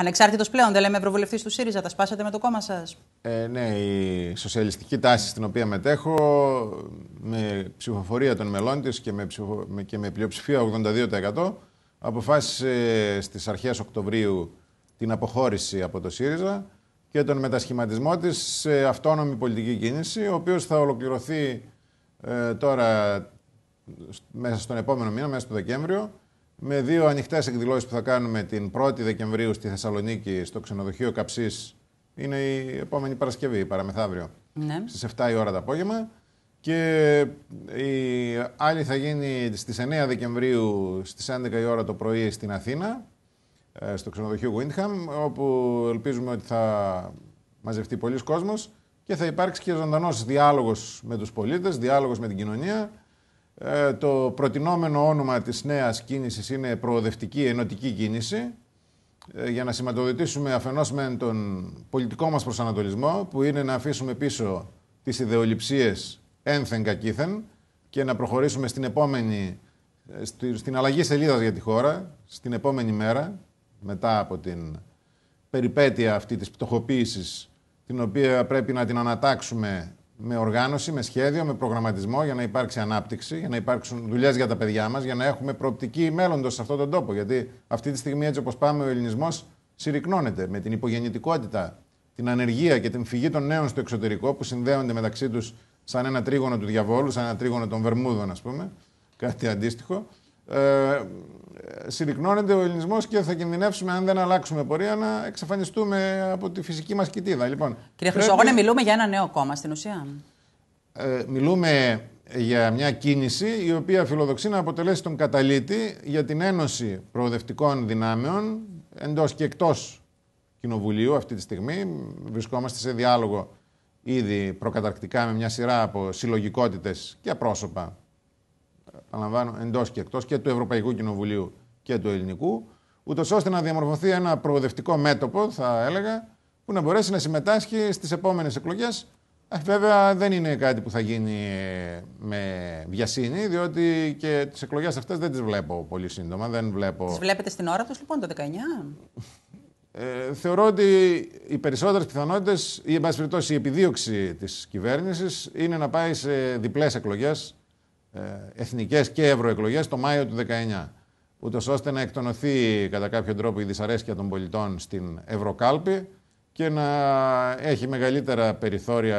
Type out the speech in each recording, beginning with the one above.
Ανεξάρτητος πλέον, δεν λέμε Ευρωβουλευτής του ΣΥΡΙΖΑ, τα σπάσατε με το κόμμα σας. Ε, ναι, η σοσιαλιστική τάση στην οποία μετέχω, με ψηφοφορία των μελών της και, με ψηφο... και με πλειοψηφία 82%, αποφάσισε στις αρχές Οκτωβρίου την αποχώρηση από το ΣΥΡΙΖΑ και τον μετασχηματισμό της σε αυτόνομη πολιτική κίνηση, ο οποίος θα ολοκληρωθεί ε, τώρα μέσα στον επόμενο μήνα, μέσα στο Δεκέμβριο με δύο ανοιχτές εκδηλώσεις που θα κάνουμε την 1η Δεκεμβρίου στη Θεσσαλονίκη, στο ξενοδοχείο Καψής. Είναι η επόμενη Παρασκευή, η παραμεθαύριο. Ναι. Στις 7 η ώρα το απόγευμα. Και η άλλη θα γίνει στις 9 Δεκεμβρίου στις 11 η ώρα το πρωί στην Αθήνα, ε, στο ξενοδοχείο Γουίντχαμ, όπου ελπίζουμε ότι θα μαζευτεί πολλοί κόσμος και θα υπάρξει και ζωντανός διάλογος με τους πολίτες, διάλογος με την κοινωνία ε, το προτινόμενο όνομα της νέας κίνησης είναι προοδευτική ενωτική κίνηση ε, για να σηματοδοτήσουμε αφενός με τον πολιτικό μας προσανατολισμό που είναι να αφήσουμε πίσω τις ιδεολειψίες ένθεν κακήθεν και να προχωρήσουμε στην επόμενη, ε, στην αλλαγή σελίδας για τη χώρα, στην επόμενη μέρα, μετά από την περιπέτεια αυτή της πτωχοποίησης, την οποία πρέπει να την ανατάξουμε με οργάνωση, με σχέδιο, με προγραμματισμό για να υπάρξει ανάπτυξη, για να υπάρξουν δουλειές για τα παιδιά μας, για να έχουμε προοπτική μέλλοντος σε αυτόν τον τόπο. Γιατί αυτή τη στιγμή, έτσι όπως πάμε, ο ελληνισμός συρρυκνώνεται με την υπογεννητικότητα, την ανεργία και την φυγή των νέων στο εξωτερικό που συνδέονται μεταξύ τους σαν ένα τρίγωνο του διαβόλου, σαν ένα τρίγωνο των Βερμούδων, ας πούμε, κάτι αντίστοιχο ε, συρρυκνώνεται ο ελληνισμός και θα κινδυνεύσουμε, αν δεν αλλάξουμε πορεία, να εξαφανιστούμε από τη φυσική μας κοιτίδα. Λοιπόν, Κύριε Χρυσόγονε, μιλούμε για ένα νέο κόμμα στην ουσία. Ε, μιλούμε για μια κίνηση η οποία φιλοδοξεί να αποτελέσει τον καταλήτη για την ένωση προοδευτικών δυνάμεων εντός και εκτός κοινοβουλίου αυτή τη στιγμή. Βρισκόμαστε σε διάλογο ήδη προκαταρκτικά με μια σειρά από συλλογικότητες και πρόσωπα επαναλαμβάνω, εντός και εκτός και του Ευρωπαϊκού Κοινοβουλίου και του Ελληνικού, ούτως ώστε να διαμορφωθεί ένα προοδευτικό μέτωπο, θα έλεγα, που να μπορέσει να συμμετάσχει στις επόμενες εκλογές. Ε, βέβαια, δεν είναι κάτι που θα γίνει με βιασύνη, διότι και τις εκλογές αυτές δεν τις βλέπω πολύ σύντομα. Δεν βλέπω... Τις βλέπετε στην ώρα τους, λοιπόν, το 19. Ε, θεωρώ ότι οι περισσότερες πιθανότητες, ή εν πάση περιπτώσει η επιδίωξη της κυβέρνησης, είναι να πάει σε διπλές εκλογές ε, εθνικές και ευρωεκλογές το Μάιο του 19 ούτως ώστε να εκτονωθεί κατά κάποιο τρόπο η δυσαρέσκεια των πολιτών στην Ευρωκάλπη και να έχει μεγαλύτερα περιθώρια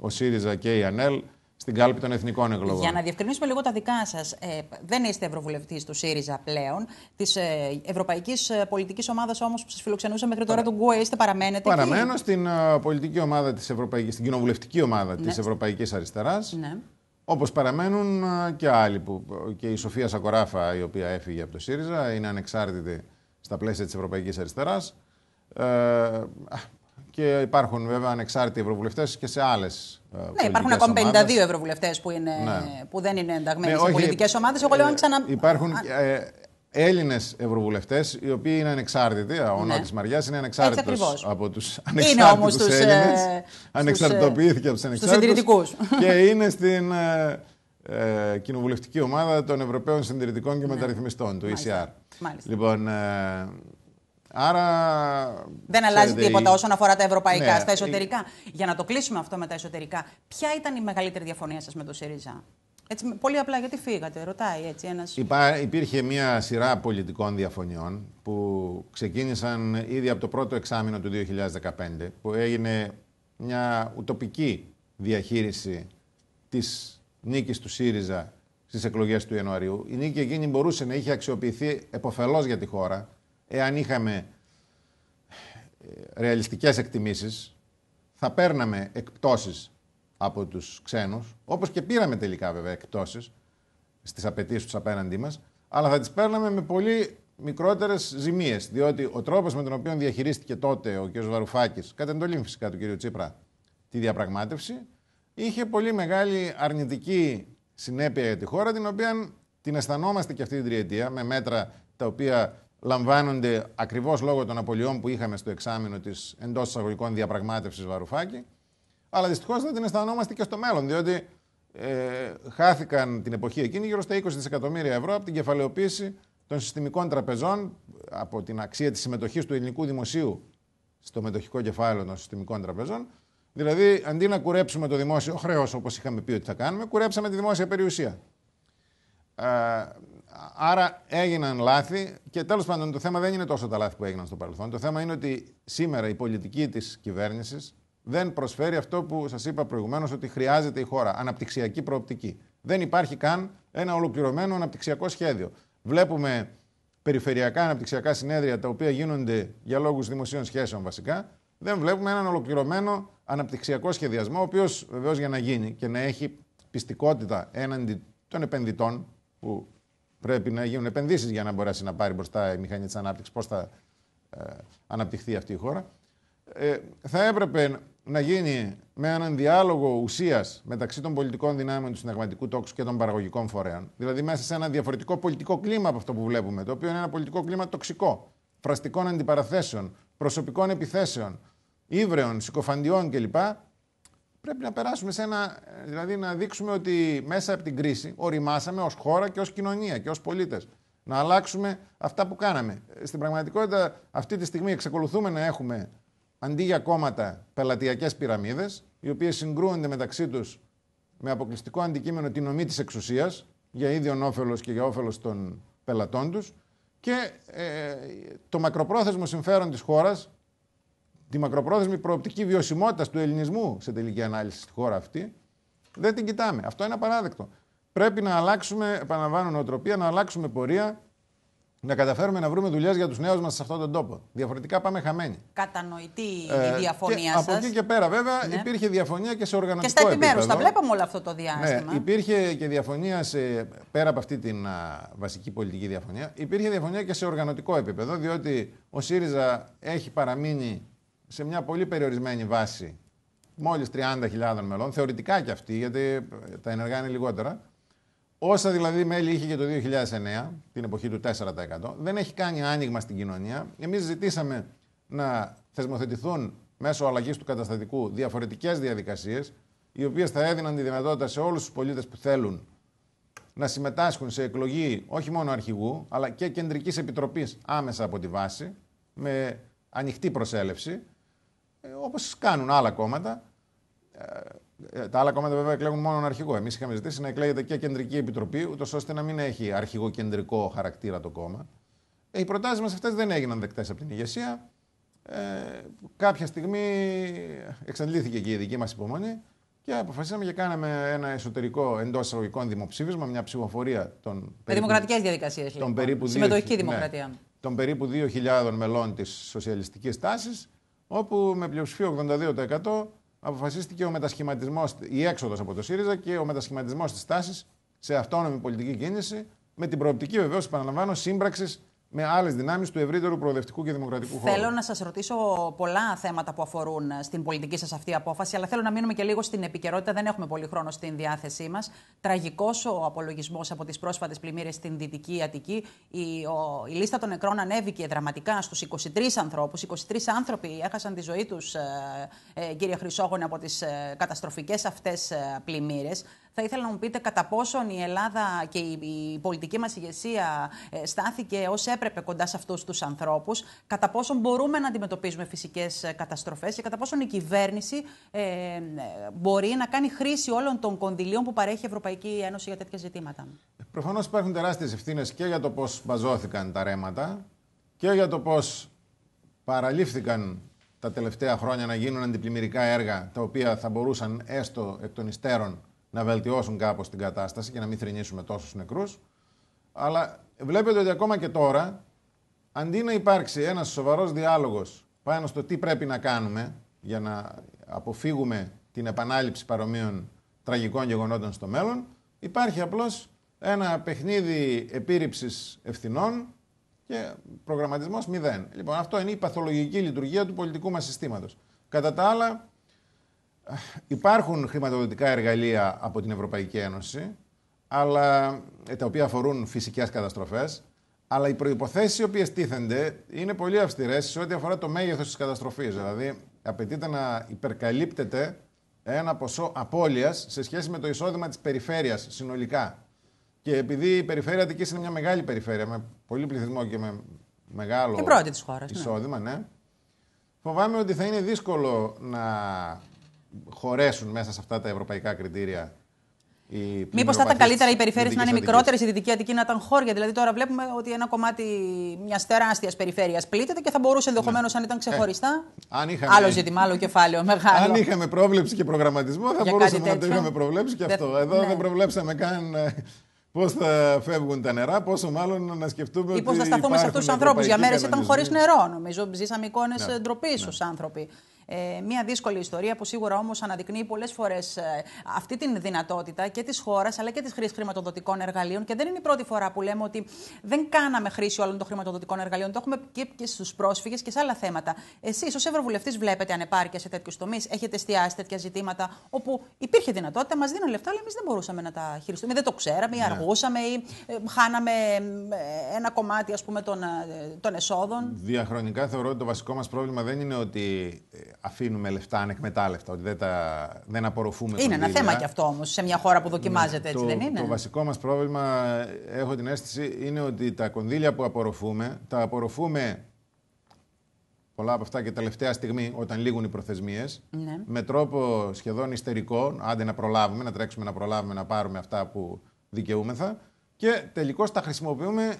ο ΣΥΡΙΖΑ και η ΑΝΕΛ στην κάλπη των εθνικών εκλογών. Για να διευκρινίσουμε λίγο τα δικά σας, ε, δεν είστε ευρωβουλευτής του ΣΥΡΙΖΑ πλέον. Της ε, Ευρωπαϊκής ε, Πολιτικής Ομάδας όμως που σας φιλοξενούσε μέχρι τώρα, Παρα... του ΚΟΕ, είστε παραμένετε. Παραμένω στην πολιτική ομάδα στην κοινοβουλευτική ομάδα ναι. της Ευρωπαϊκής Αριστεράς. Ναι. Όπως παραμένουν και άλλοι που. και η Σοφία Σακοράφα, η οποία έφυγε από το ΣΥΡΙΖΑ, είναι ανεξάρτητη στα πλαίσια της Ευρωπαϊκής Αριστεράς. Ε, και υπάρχουν βέβαια ανεξάρτητοι ευρωβουλευτές και σε άλλες. Ε, ναι, υπάρχουν ακόμη 52 ευρωβουλευτές που, ναι. που δεν είναι ναι, ενταγμένοι σε πολιτικές ομάδες. Εγώ λέω αν ξανα. Ε, υπάρχουν. Ε, Έλληνες ευρωβουλευτές, οι οποίοι είναι ανεξάρτητοι. Ο ναι. Νότης Νότι Μαριάς είναι ανεξάρτητος από τους ανεξάρτητου ε, Έλληνες. Ε, ανεξαρτητοποιήθηκε από τους ανεξάρτητου. Και είναι στην ε, ε, κοινοβουλευτική ομάδα των Ευρωπαίων Συντηρητικών και ναι. Μεταρρυθμιστών, του Μάλιστα. ECR. Μάλιστα. Λοιπόν, ε, Άρα. Δεν αλλάζει τίποτα όσον αφορά τα ευρωπαϊκά, ναι. στα εσωτερικά. Για να το κλείσουμε αυτό με τα εσωτερικά, ποια ήταν η μεγαλύτερη διαφωνία σας με το ΣΥΡΙΖΑ έτσι, πολύ απλά γιατί φύγατε, ρωτάει έτσι ένας... Υπά, υπήρχε μια σειρά πολιτικών διαφωνιών που ξεκίνησαν ήδη από το πρώτο εξάμεινο του 2015 που έγινε μια ουτοπική διαχείριση της νίκης του ΣΥΡΙΖΑ στις εκλογές του Ιανουαρίου. Η νίκη εκείνη μπορούσε να είχε αξιοποιηθεί επωφελώς για τη χώρα εάν είχαμε ε, ρεαλιστικές εκτιμήσεις θα παίρναμε εκπτώσεις από τους ξένους, όπως και πήραμε τελικά βέβαια εκπτώσεις στις απαιτήσεις τους απέναντί μας, αλλά θα τις παίρναμε με πολύ μικρότερες ζημίες. Διότι ο τρόπος με τον οποίο διαχειρίστηκε τότε ο κ. Βαρουφάκης, κατά εντολή φυσικά του κ. Τσίπρα, τη διαπραγμάτευση, είχε πολύ μεγάλη αρνητική συνέπεια για τη χώρα, την οποία την αισθανόμαστε και αυτή την τριετία, με μέτρα τα οποία λαμβάνονται ακριβώς λόγω των απολειών που είχαμε στο εξάμεινο της εντός εισαγωγικών διαπραγμάτευσης Βαρουφάκη αλλά δυστυχώς δεν την αισθανόμαστε και στο μέλλον, διότι ε, χάθηκαν την εποχή εκείνη γύρω στα 20 δισεκατομμύρια ευρώ από την κεφαλαιοποίηση των συστημικών τραπεζών, από την αξία της συμμετοχής του ελληνικού δημοσίου στο μετοχικό κεφάλαιο των συστημικών τραπεζών. Δηλαδή, αντί να κουρέψουμε το δημόσιο χρέος, όπως είχαμε πει ότι θα κάνουμε, κουρέψαμε τη δημόσια περιουσία. Ε, άρα έγιναν λάθη και τέλος πάντων το θέμα δεν είναι τόσο τα λάθη που έγιναν στο παρελθόν. Το θέμα είναι ότι σήμερα η πολιτική της κυβέρνησης δεν προσφέρει αυτό που σας είπα προηγουμένως ότι χρειάζεται η χώρα. Αναπτυξιακή προοπτική. Δεν υπάρχει καν ένα ολοκληρωμένο αναπτυξιακό σχέδιο. Βλέπουμε περιφερειακά αναπτυξιακά συνέδρια τα οποία γίνονται για λόγους δημοσίων σχέσεων βασικά. Δεν βλέπουμε έναν ολοκληρωμένο αναπτυξιακό σχεδιασμό, ο οποίος βεβαίως για να γίνει και να έχει πιστικότητα έναντι των επενδυτών που πρέπει να γίνουν επενδύσεις για να μπορέσει να πάρει μπροστά η μηχανή της ανάπτυξης, πώς θα ε, αναπτυχθεί αυτή η χώρα. Ε, θα έπρεπε να γίνει με έναν διάλογο ουσίας μεταξύ των πολιτικών δυνάμεων του συνταγματικού τόξου και των παραγωγικών φορέων. Δηλαδή, μέσα σε ένα διαφορετικό πολιτικό κλίμα από αυτό που βλέπουμε, το οποίο είναι ένα πολιτικό κλίμα τοξικό, φραστικών αντιπαραθέσεων, προσωπικών επιθέσεων, ύβρεων, συκοφαντιών κλπ. Πρέπει να περάσουμε σε ένα. δηλαδή να δείξουμε ότι μέσα από την κρίση οριμάσαμε ως χώρα και ως κοινωνία και ως πολίτες. Να αλλάξουμε αυτά που κάναμε. Στην πραγματικότητα, αυτή τη στιγμή εξακολουθούμε να έχουμε αντί για κόμματα πελατειακές πυραμίδες, οι οποίες συγκρούονται μεταξύ τους με αποκλειστικό αντικείμενο την νομή της εξουσίας για ίδιον όφελος και για όφελος των πελατών τους και ε, το μακροπρόθεσμο συμφέρον της χώρας, τη μακροπρόθεσμη προοπτική βιωσιμότητας του ελληνισμού σε τελική ανάλυση στη χώρα αυτή, δεν την κοιτάμε. Αυτό είναι απαράδεκτο. Πρέπει να αλλάξουμε, επαναλαμβάνω νοοτροπία, να αλλάξουμε πορεία να καταφέρουμε να βρούμε δουλειές για τους νέους μας σε αυτόν τον τόπο. Διαφορετικά πάμε χαμένοι. Κατανοητή η ε, διαφωνία σα. Από εκεί και πέρα, βέβαια, ναι. υπήρχε διαφωνία και σε οργανωτικό επίπεδο. Και στα επιμέρους, τα βλέπαμε όλο αυτό το διάστημα. Ναι, υπήρχε και διαφωνία σε, πέρα από αυτή την βασική πολιτική διαφωνία. Υπήρχε διαφωνία και σε οργανωτικό επίπεδο, διότι ο ΣΥΡΙΖΑ έχει παραμείνει σε μια πολύ περιορισμένη βάση μόλις 30.000 μελών, θεωρητικά κι αυτή, γιατί τα ενεργά είναι λιγότερα. Όσα δηλαδή μέλη είχε και το 2009, την εποχή του 4%, δεν έχει κάνει άνοιγμα στην κοινωνία. Εμείς ζητήσαμε να θεσμοθετηθούν μέσω αλλαγής του καταστατικού διαφορετικές διαδικασίες, οι οποίες θα έδιναν τη δυνατότητα σε όλους τους πολίτες που θέλουν να συμμετάσχουν σε εκλογή όχι μόνο αρχηγού, αλλά και κεντρικής επιτροπής άμεσα από τη βάση, με ανοιχτή προσέλευση, ε, όπως κάνουν άλλα κόμματα, ε, ε, τα άλλα κόμματα βέβαια εκλέγουν μόνο αρχηγό. Εμείς είχαμε ζητήσει να εκλέγεται και κεντρική επιτροπή, ούτως ώστε να μην έχει αρχηγοκεντρικό χαρακτήρα το κόμμα. Ε, οι προτάσεις μας αυτές δεν έγιναν δεκτές από την ηγεσία. Ε, κάποια στιγμή εξαντλήθηκε και η δική μας υπομονή και αποφασίσαμε και κάναμε ένα εσωτερικό εντός εισαγωγικών δημοψήφισμα, μια ψηφοφορία των. περίπου... δημοκρατικές διαδικασίες. Λοιπόν. Περίπου δημοκρατία. Ναι, περίπου 2.000 μελών της σοσιαλιστικής τάσης, όπου με πλειοψηφία 82% αποφασίστηκε ο μετασχηματισμός, η έξοδος από το ΣΥΡΙΖΑ και ο μετασχηματισμός της τάσης σε αυτόνομη πολιτική κίνηση, με την προοπτική βεβαίως, επαναλαμβάνω, σύμπραξης με άλλες δυνάμεις του ευρύτερου προοδευτικού και δημοκρατικού χώρου. Θέλω να σας ρωτήσω πολλά θέματα που αφορούν ε, στην πολιτική σας αυτή απόφαση, αλλά θέλω να μείνουμε και λίγο στην επικαιρότητα. Δεν έχουμε πολύ χρόνο στην διάθεσή μας. Τραγικός ο απολογισμός από τις πρόσφατες πλημμύρες στην Δυτική Αττική. Η, η λίστα των νεκρών ανέβηκε δραματικά στους 23 ανθρώπου. 23 άνθρωποι έχασαν τη ζωή τους, ε, ε, κύριε Χρυσόγονε, από τις ε, καταστροφικές αυτές πλημμύρες. Θα ήθελα να μου πείτε κατά πόσον η Ελλάδα και η πολιτική μας ηγεσία ε, στάθηκε ως έπρεπε κοντά σε αυτούς τους ανθρώπους, κατά πόσον μπορούμε να αντιμετωπίζουμε φυσικές ε, καταστροφές και κατά πόσον η κυβέρνηση ε, ε, μπορεί να κάνει χρήση όλων των κονδυλίων που παρέχει η Ευρωπαϊκή Ένωση για τέτοια ζητήματα. Προφανώς υπάρχουν τεράστιες ευθύνες και για το πώς μπαζώθηκαν τα ρέματα και για το πώς παραλήφθηκαν τα τελευταία χρόνια να γίνουν αντιπλημμυρικά έργα τα οποία θα μπορούσαν έστω εκ των υστέρων να βελτιώσουν κάπως την κατάσταση και να μην θρυνήσουμε τόσους νεκρούς. Αλλά βλέπετε ότι ακόμα και τώρα, αντί να υπάρξει ένας σοβαρός διάλογος πάνω στο τι πρέπει να κάνουμε για να αποφύγουμε την επανάληψη παρομοίων τραγικών γεγονότων στο μέλλον, υπάρχει απλώς ένα παιχνίδι επίρρυψης ευθυνών και προγραμματισμός μηδέν. Λοιπόν, αυτό είναι η παθολογική λειτουργία του πολιτικού μας συστήματος. Κατά τα άλλα, Υπάρχουν χρηματοδοτικά εργαλεία από την Ευρωπαϊκή Ένωση, αλλά, ε, τα οποία αφορούν φυσικές καταστροφές. Αλλά οι προποθέσει οι οποίες τίθενται είναι πολύ αυστηρές σε ό,τι αφορά το μέγεθος της καταστροφής. Δηλαδή, απαιτείται να υπερκαλύπτεται ένα ποσό απώλειας σε σχέση με το εισόδημα της περιφέρειας συνολικά. Και επειδή η περιφέρεια Αττικής είναι μια μεγάλη περιφέρεια, με πολύ πληθυσμό και με μεγάλο η πρώτη της χώρας, ναι. εισόδημα, ναι. ναι. Φοβάμαι ότι θα είναι δύσκολο να χωρέσουν μέσα σε αυτά τα ευρωπαϊκά κριτήρια. Μήπως θα ήταν καλύτερα οι περιφέρειες να είναι μικρότερες, η Δυτική Αττική να ήταν χώρια. Δηλαδή, τώρα βλέπουμε ότι ένα κομμάτι μιας τεράστιας περιφέρειας πλήττεται και θα μπορούσε ενδεχομένως, ναι. αν ήταν ε, ξεχωριστά. Ε, αν είχαμε... Άλλο ζήτημα, άλλο κεφάλαιο μεγάλο. Αν είχαμε πρόβλεψη και προγραμματισμό, θα Για μπορούσαμε να το είχαμε προβλέψει και αυτό. Εδώ ναι. δεν προβλέψαμε καν ε, πώς θα φεύγουν τα νερά, πόσο μάλλον να σκεφτούμε. Ή πώς θα σταθούμε σε αυτούς τους ανθρώπους. Για μέρες ήταν χωρίς νερό, νομίζω. Ζήσαμε εικόνες ναι. ντροπής ω ναι. άνθρωποι. Ε, μια δύσκολη ιστορία που σίγουρα όμως αναδεικνύει πολλές φορές ε, αυτή την δυνατότητα και της χώρας αλλά και της χρήση χρηματοδοτικών εργαλείων. Και δεν είναι η πρώτη φορά που λέμε ότι δεν κάναμε χρήση όλων των χρηματοδοτικών εργαλείων. Το έχουμε και στους πρόσφυγες και σε άλλα θέματα. Εσείς ως Ευρωβουλευτής βλέπετε ανεπάρκεια σε τέτοιους τομείς, έχετε εστιάσει τέτοια ζητήματα όπου υπήρχε δυνατότητα, μας δίνουν λεφτά, αλλά εμείς δεν μπορούσαμε να τα χειριστούμε. Δεν το ξέραμε ή ναι. αργούσαμε ή ε, χάναμε ε, ένα κομμάτι ας πούμε, των, των εσόδων. Διαχρονικά θεωρώ ότι το βασικό μας πρόβλημα δεν είναι ότι αφήνουμε λεφτά ανεκμετάλλευτα, ότι δεν, τα, δεν απορροφούμε Είναι ένα θέμα κι αυτό όμως, σε μια χώρα που δοκιμάζεται, ναι, έτσι το, δεν είναι. Το βασικό μας πρόβλημα, έχω την αίσθηση, είναι ότι τα κονδύλια που απορροφούμε, τα απορροφούμε πολλά από αυτά και τελευταία στιγμή, όταν λήγουν οι προθεσμίες, ναι. με τρόπο σχεδόν ιστερικό, άντε να προλάβουμε, να τρέξουμε να προλάβουμε, να πάρουμε αυτά που δικαιούμεθα. Και τελικώς τα χρησιμοποιούμε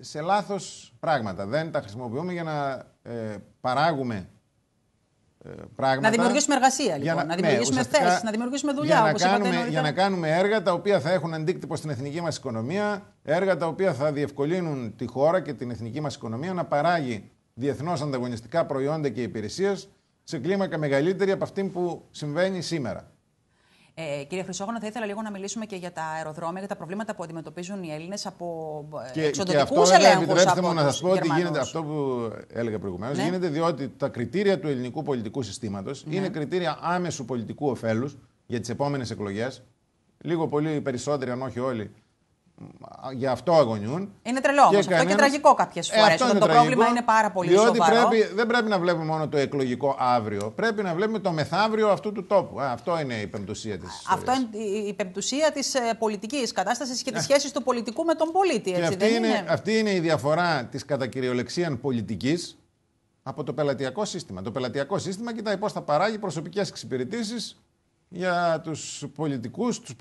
σε λάθος πράγματα. Δεν τα χρησιμοποιούμε για να ε, παράγουμε ε, να δημιουργήσουμε εργασία, λοιπόν. Να, να ναι, δημιουργήσουμε ναι, θέσεις, να δημιουργήσουμε δουλειά. Για όπως να, κάνουμε, για να κάνουμε έργα τα οποία θα έχουν αντίκτυπο στην εθνική μας οικονομία, έργα τα οποία θα διευκολύνουν τη χώρα και την εθνική μας οικονομία να παράγει διεθνώς ανταγωνιστικά προϊόντα και υπηρεσίες σε κλίμακα μεγαλύτερη από αυτή που συμβαίνει σήμερα. Ε, κύριε Χρυσόγωνο, θα ήθελα λίγο να μιλήσουμε και για τα αεροδρόμια, για τα προβλήματα που αντιμετωπίζουν οι Έλληνες από ε, εξωτερικού ελέγχους. Επιτρέψτε μου να σας πω ότι γίνεται αυτό που έλεγα προηγουμένως. Ναι. Γίνεται διότι τα κριτήρια του ελληνικού πολιτικού συστήματος ναι. είναι κριτήρια άμεσου πολιτικού ωφέλους για τις επόμενες εκλογές. Λίγο πολύ περισσότεροι, αν όχι όλοι, Γι' αυτό αγωνιούν. Είναι τρελό όμως. Αυτό κανένας... και τραγικό κάποιες ε, φορές. το πρόβλημα είναι πάρα πολύ διότι σοβαρό. Πρέπει, δεν πρέπει να βλέπουμε μόνο το εκλογικό αύριο. Πρέπει να βλέπουμε το μεθαύριο αυτού του τόπου. αυτό είναι η πεμπτουσία της. Αυτό είναι η πεμπτουσία της ε, πολιτικής κατάστασης και της ε. σχέσης του πολιτικού με τον πολίτη. Έτσι, αυτή, είναι, είναι... αυτή είναι η διαφορά της κατά πολιτικής πολιτική από το πελατειακό σύστημα. Το πελατειακό σύστημα κοιτάει πώς θα παράγει προσωπικές εξυπηρετήσεις για τους πολιτικούς, τους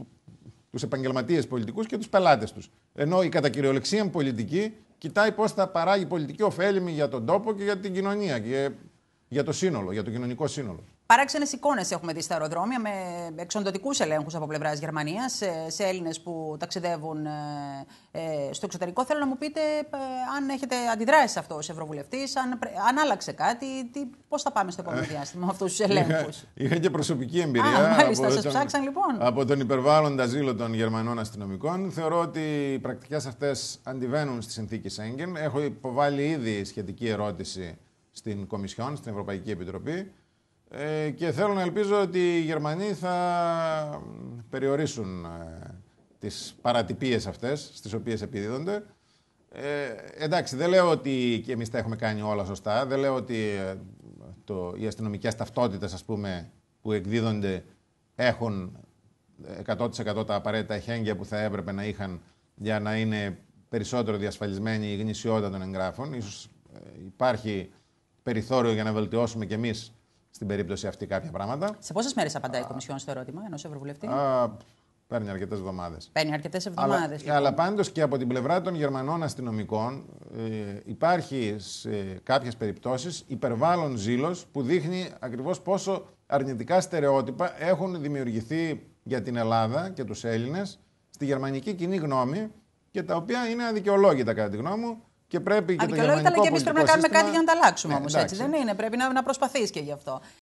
του επαγγελματίες πολιτικούς και τους πελάτες τους. Ενώ η κατά κυριολεξία πολιτική κοιτάει πώς θα παράγει πολιτική ωφέλιμη για τον τόπο και για την κοινωνία και για το σύνολο, για το κοινωνικό σύνολο. Παράξενες εικόνες έχουμε δει στα αεροδρόμια με εξοντοτικούς ελέγχους από πλευράς Γερμανίας σε, Έλληνες που ταξιδεύουν ε, ε, στο εξωτερικό. Θέλω να μου πείτε ε, αν έχετε αντιδράσεις σε αυτό ως Ευρωβουλευτής, αν, αν άλλαξε κάτι, πώς θα πάμε στο επόμενο διάστημα με αυτούς τους ελέγχους. Είχα, και προσωπική εμπειρία. Α, μάλιστα, σα ψάξαν λοιπόν. Από τον υπερβάλλοντα ζήλο των Γερμανών αστυνομικών. Θεωρώ ότι οι πρακτικές αυτές αντιβαίνουν στη συνθήκη Σέγγεν. Έχω υποβάλει ήδη σχετική ερώτηση στην Κομισιόν, στην Ευρωπαϊκή Επιτροπή. Ε, και θέλω να ελπίζω ότι οι Γερμανοί θα περιορίσουν ε, τις παρατυπίες αυτές στις οποίες επιδίδονται. Ε, εντάξει, δεν λέω ότι και εμείς τα έχουμε κάνει όλα σωστά, δεν λέω ότι ε, το, οι αστυνομικές ταυτότητες ας πούμε, που εκδίδονται έχουν 100% ε, τα απαραίτητα εχέγγυα που θα έπρεπε να είχαν για να είναι περισσότερο διασφαλισμένη η γνησιότητα των εγγράφων. Ίσως ε, υπάρχει περιθώριο για να βελτιώσουμε κι εμείς στην περίπτωση αυτή κάποια πράγματα. Σε πόσες μέρες απαντάει η Κομισιόν στο ερώτημα ενός Ευρωβουλευτή. Α, παίρνει αρκετές εβδομάδες. Παίρνει αρκετές εβδομάδες. Αλλά, λοιπόν. αλλά πάντως και από την πλευρά των Γερμανών αστυνομικών ε, υπάρχει σε κάποιες περιπτώσεις υπερβάλλον ζήλος που δείχνει ακριβώς πόσο αρνητικά στερεότυπα έχουν δημιουργηθεί για την Ελλάδα και τους Έλληνες στη γερμανική κοινή γνώμη και τα οποία είναι αδικαιολόγητα κατά τη γνώμη μου και πρέπει και Αδικαιολόγητα, αλλά και εμείς πρέπει να κάνουμε κάτι για να τα αλλάξουμε ναι, έτσι Δεν είναι. Πρέπει να, να προσπαθείς και γι' αυτό.